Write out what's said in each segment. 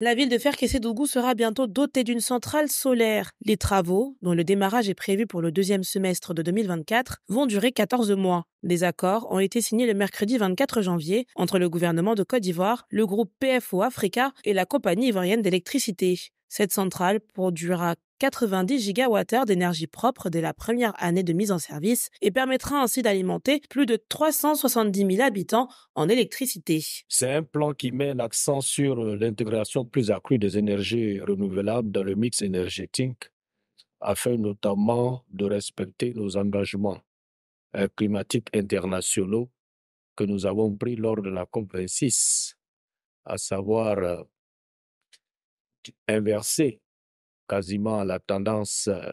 La ville de Ferkessé-Dougou sera bientôt dotée d'une centrale solaire. Les travaux, dont le démarrage est prévu pour le deuxième semestre de 2024, vont durer 14 mois. Des accords ont été signés le mercredi 24 janvier entre le gouvernement de Côte d'Ivoire, le groupe PFO Africa et la compagnie ivoirienne d'électricité. Cette centrale produira 90 gigawattheures d'énergie propre dès la première année de mise en service et permettra ainsi d'alimenter plus de 370 000 habitants en électricité. C'est un plan qui met l'accent sur euh, l'intégration plus accrue des énergies renouvelables dans le mix énergétique afin notamment de respecter nos engagements euh, climatiques internationaux que nous avons pris lors de la COP26, à savoir euh, inverser quasiment à la tendance euh,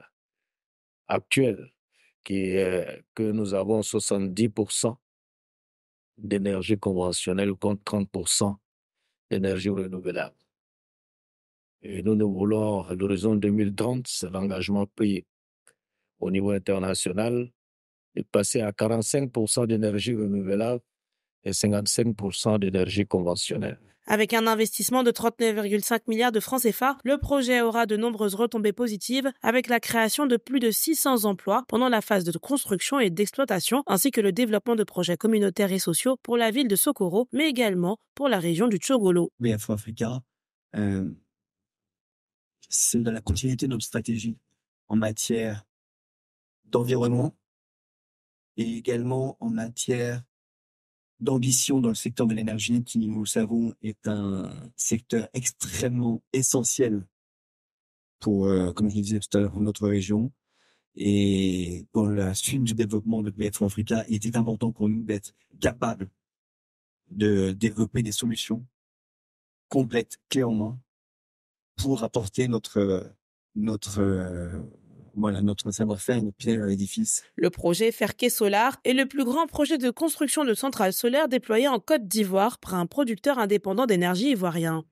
actuelle, qui est euh, que nous avons 70% d'énergie conventionnelle contre 30% d'énergie renouvelable. Et nous, nous voulons, à l'horizon 2030, c'est l'engagement pris au niveau international, de passer à 45% d'énergie renouvelable et 55% d'énergie conventionnelle. Avec un investissement de 39,5 milliards de francs CFA, le projet aura de nombreuses retombées positives avec la création de plus de 600 emplois pendant la phase de construction et d'exploitation ainsi que le développement de projets communautaires et sociaux pour la ville de Socorro mais également pour la région du Chogolo. Euh, c'est de la continuité de notre stratégie en matière d'environnement et également en matière d'ambition dans le secteur de l'énergie qui, nous le savons, est un secteur extrêmement essentiel pour, euh, comme je disais tout à l'heure, notre région. Et pour la suite du développement de BF Africa, il était important pour nous d'être capable de développer des solutions complètes, clés en main, pour apporter notre, euh, notre euh, voilà, notre Le projet Ferquet Solar est le plus grand projet de construction de centrales solaires déployé en Côte d'Ivoire par un producteur indépendant d'énergie ivoirien.